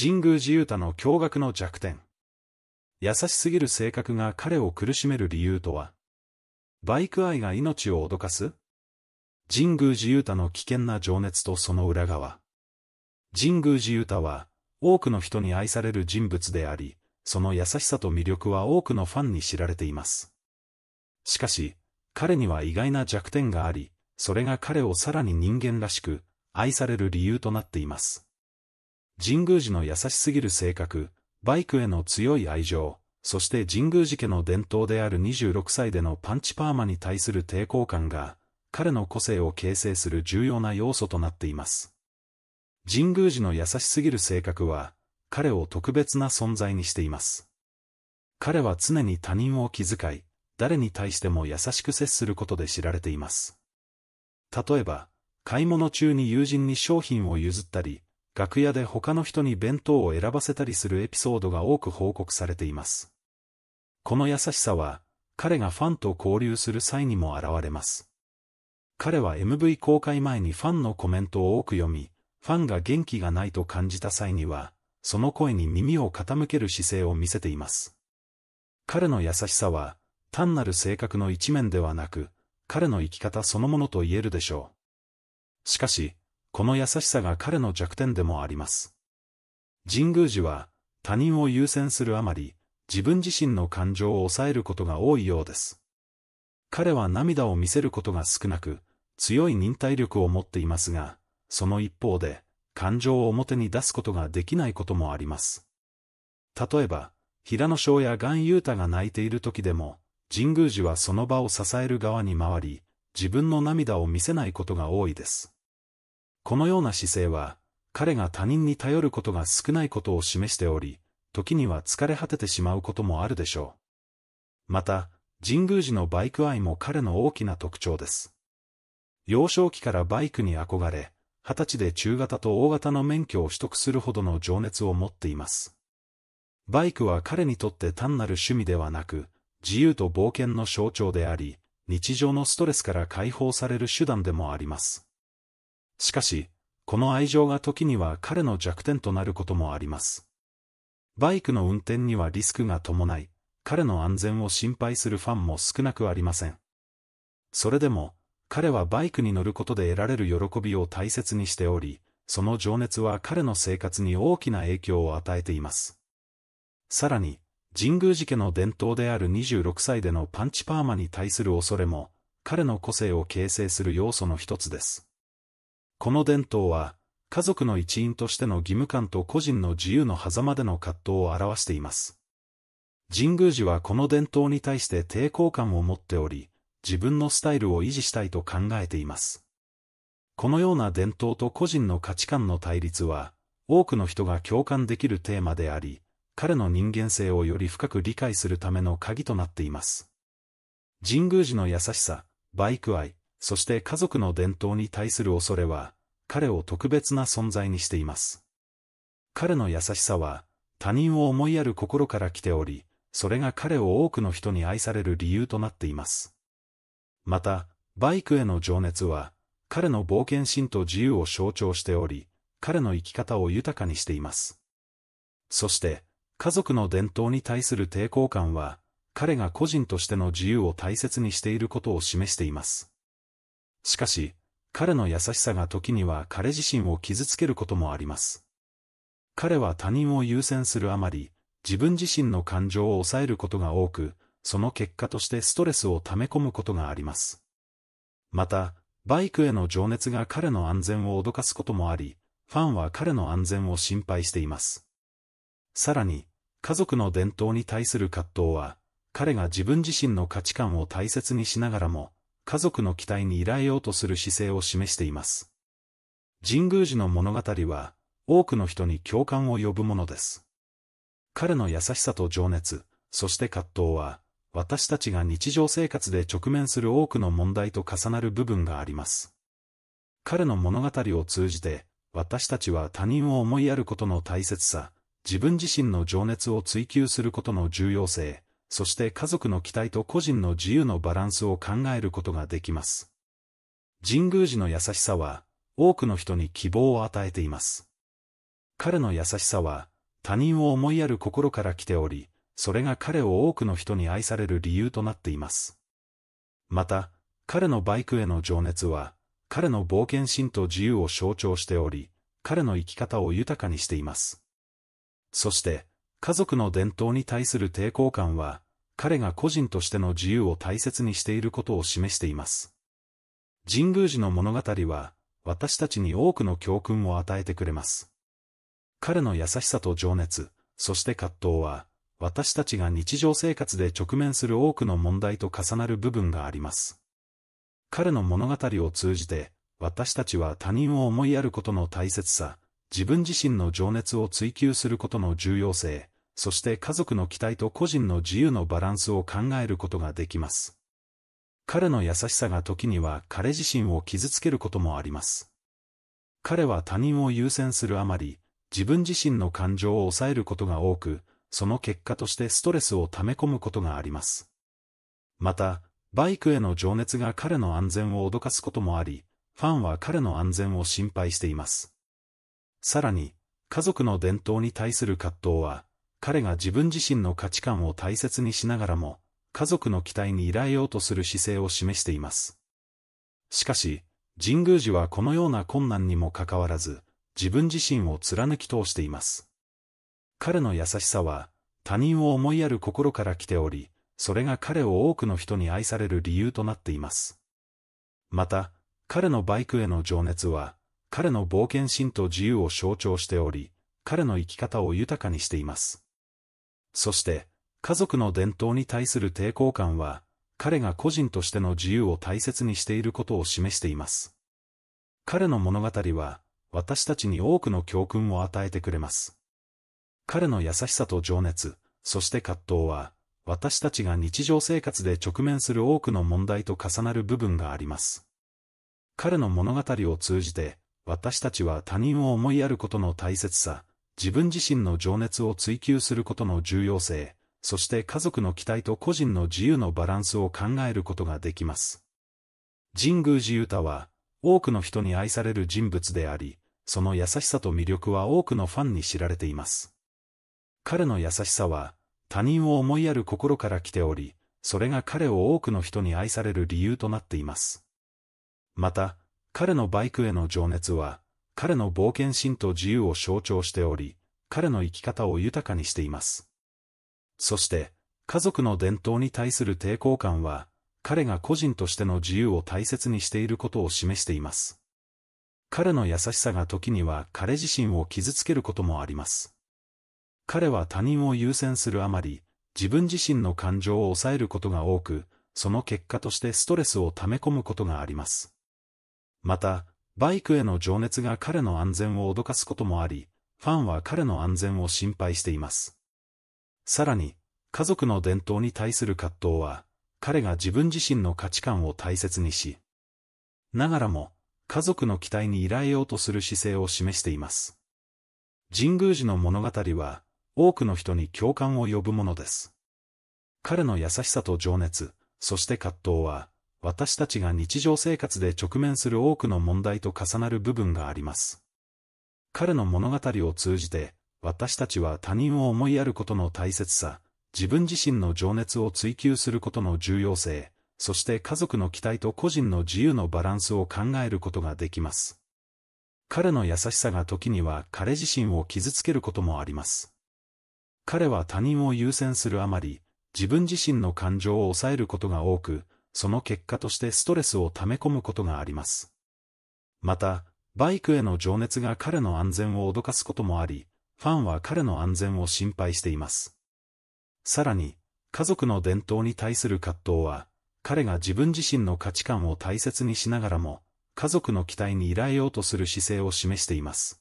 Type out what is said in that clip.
神宮寺勇太の驚愕の弱点。優しすぎる性格が彼を苦しめる理由とはバイク愛が命を脅かす神宮寺勇太の危険な情熱とその裏側。神宮寺勇太は、多くの人に愛される人物であり、その優しさと魅力は多くのファンに知られています。しかし、彼には意外な弱点があり、それが彼をさらに人間らしく、愛される理由となっています。神宮寺の優しすぎる性格、バイクへの強い愛情、そして神宮寺家の伝統である26歳でのパンチパーマに対する抵抗感が、彼の個性を形成する重要な要素となっています。神宮寺の優しすぎる性格は、彼を特別な存在にしています。彼は常に他人を気遣い、誰に対しても優しく接することで知られています。例えば、買い物中に友人に商品を譲ったり、楽屋で他の人に弁当を選ばせたりするエピソードが多く報告されています。この優しさは、彼がファンと交流する際にも現れます。彼は MV 公開前にファンのコメントを多く読み、ファンが元気がないと感じた際には、その声に耳を傾ける姿勢を見せています。彼の優しさは、単なる性格の一面ではなく、彼の生き方そのものと言えるでしょう。しかし、この優しさが彼の弱点でもあります。神宮寺は、他人を優先するあまり、自分自身の感情を抑えることが多いようです。彼は涙を見せることが少なく、強い忍耐力を持っていますが、その一方で、感情を表に出すことができないこともあります。例えば、平野翔や岩優太が泣いている時でも、神宮寺はその場を支える側に回り、自分の涙を見せないことが多いです。このような姿勢は、彼が他人に頼ることが少ないことを示しており、時には疲れ果ててしまうこともあるでしょう。また、神宮寺のバイク愛も彼の大きな特徴です。幼少期からバイクに憧れ、二十歳で中型と大型の免許を取得するほどの情熱を持っています。バイクは彼にとって単なる趣味ではなく、自由と冒険の象徴であり、日常のストレスから解放される手段でもあります。しかし、この愛情が時には彼の弱点となることもあります。バイクの運転にはリスクが伴い、彼の安全を心配するファンも少なくありません。それでも、彼はバイクに乗ることで得られる喜びを大切にしており、その情熱は彼の生活に大きな影響を与えています。さらに、神宮寺家の伝統である26歳でのパンチパーマに対する恐れも、彼の個性を形成する要素の一つです。この伝統は、家族の一員としての義務感と個人の自由の狭間での葛藤を表しています。神宮寺はこの伝統に対して抵抗感を持っており、自分のスタイルを維持したいと考えています。このような伝統と個人の価値観の対立は、多くの人が共感できるテーマであり、彼の人間性をより深く理解するための鍵となっています。神宮寺の優しさ、バイク愛、そして家族の伝統に対する恐れは、彼を特別な存在にしています。彼の優しさは、他人を思いやる心から来ており、それが彼を多くの人に愛される理由となっています。また、バイクへの情熱は、彼の冒険心と自由を象徴しており、彼の生き方を豊かにしています。そして、家族の伝統に対する抵抗感は、彼が個人としての自由を大切にしていることを示しています。しかし、彼の優しさが時には彼自身を傷つけることもあります。彼は他人を優先するあまり、自分自身の感情を抑えることが多く、その結果としてストレスを溜め込むことがあります。また、バイクへの情熱が彼の安全を脅かすこともあり、ファンは彼の安全を心配しています。さらに、家族の伝統に対する葛藤は、彼が自分自身の価値観を大切にしながらも、家族の期待に依頼ようとする姿勢を示しています。神宮寺の物語は、多くの人に共感を呼ぶものです。彼の優しさと情熱、そして葛藤は、私たちが日常生活で直面する多くの問題と重なる部分があります。彼の物語を通じて、私たちは他人を思いやることの大切さ、自分自身の情熱を追求することの重要性、そして家族の期待と個人の自由のバランスを考えることができます。神宮寺の優しさは、多くの人に希望を与えています。彼の優しさは、他人を思いやる心から来ており、それが彼を多くの人に愛される理由となっています。また、彼のバイクへの情熱は、彼の冒険心と自由を象徴しており、彼の生き方を豊かにしています。そして、家族の伝統に対する抵抗感は、彼が個人としての自由を大切にしていることを示しています。神宮寺の物語は、私たちに多くの教訓を与えてくれます。彼の優しさと情熱、そして葛藤は、私たちが日常生活で直面する多くの問題と重なる部分があります。彼の物語を通じて、私たちは他人を思いやることの大切さ、自分自身の情熱を追求することの重要性、そして家族の期待と個人の自由のバランスを考えることができます。彼の優しさが時には彼自身を傷つけることもあります。彼は他人を優先するあまり、自分自身の感情を抑えることが多く、その結果としてストレスを溜め込むことがあります。また、バイクへの情熱が彼の安全を脅かすこともあり、ファンは彼の安全を心配しています。さらに、家族の伝統に対する葛藤は、彼が自分自身の価値観を大切にしながらも、家族の期待に依頼ようとする姿勢を示しています。しかし、神宮寺はこのような困難にもかかわらず、自分自身を貫き通しています。彼の優しさは、他人を思いやる心から来ており、それが彼を多くの人に愛される理由となっています。また、彼のバイクへの情熱は、彼の冒険心と自由を象徴しており、彼の生き方を豊かにしています。そして、家族の伝統に対する抵抗感は、彼が個人としての自由を大切にしていることを示しています。彼の物語は、私たちに多くの教訓を与えてくれます。彼の優しさと情熱、そして葛藤は、私たちが日常生活で直面する多くの問題と重なる部分があります。彼の物語を通じて、私たちは他人を思いやることの大切さ、自分自身の情熱を追求することの重要性、そして家族の期待と個人の自由のバランスを考えることができます。神宮寺勇太は、多くの人に愛される人物であり、その優しさと魅力は多くのファンに知られています。彼の優しさは、他人を思いやる心から来ており、それが彼を多くの人に愛される理由となっています。また、彼のバイクへの情熱は、彼の冒険心と自由を象徴しており、彼の生き方を豊かにしています。そして、家族の伝統に対する抵抗感は、彼が個人としての自由を大切にしていることを示しています。彼の優しさが時には彼自身を傷つけることもあります。彼は他人を優先するあまり、自分自身の感情を抑えることが多く、その結果としてストレスを溜め込むことがあります。また、バイクへの情熱が彼の安全を脅かすこともあり、ファンは彼の安全を心配しています。さらに、家族の伝統に対する葛藤は、彼が自分自身の価値観を大切にし、ながらも、家族の期待に依頼ようとする姿勢を示しています。神宮寺の物語は、多くの人に共感を呼ぶものです。彼の優しさと情熱、そして葛藤は、私たちが日常生活で直面する多くの問題と重なる部分があります。彼の物語を通じて、私たちは他人を思いやることの大切さ、自分自身の情熱を追求することの重要性、そして家族の期待と個人の自由のバランスを考えることができます。彼の優しさが時には彼自身を傷つけることもあります。彼は他人を優先するあまり、自分自身の感情を抑えることが多く、その結果としてストレスを溜め込むことがあります。また、バイクへの情熱が彼の安全を脅かすこともあり、ファンは彼の安全を心配しています。さらに、家族の伝統に対する葛藤は、彼が自分自身の価値観を大切にしながらも、家族の期待に依頼ようとする姿勢を示しています。